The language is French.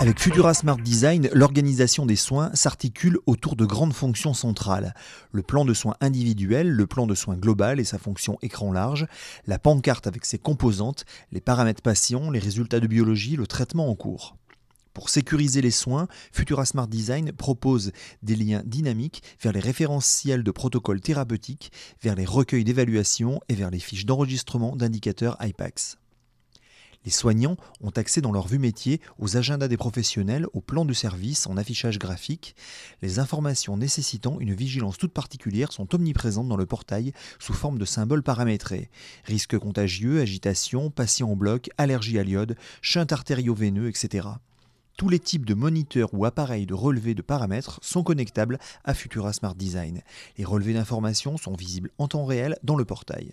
Avec Futura Smart Design, l'organisation des soins s'articule autour de grandes fonctions centrales. Le plan de soins individuel, le plan de soins global et sa fonction écran large, la pancarte avec ses composantes, les paramètres patients, les résultats de biologie, le traitement en cours. Pour sécuriser les soins, Futura Smart Design propose des liens dynamiques vers les référentiels de protocoles thérapeutiques, vers les recueils d'évaluation et vers les fiches d'enregistrement d'indicateurs IPAX. Les soignants ont accès dans leur vue métier aux agendas des professionnels, aux plans de service, en affichage graphique. Les informations nécessitant une vigilance toute particulière sont omniprésentes dans le portail sous forme de symboles paramétrés. Risques contagieux, agitation, patient en bloc, allergie à l'iode, shunt artério-veineux, etc. Tous les types de moniteurs ou appareils de relevés de paramètres sont connectables à Futura Smart Design. Les relevés d'informations sont visibles en temps réel dans le portail.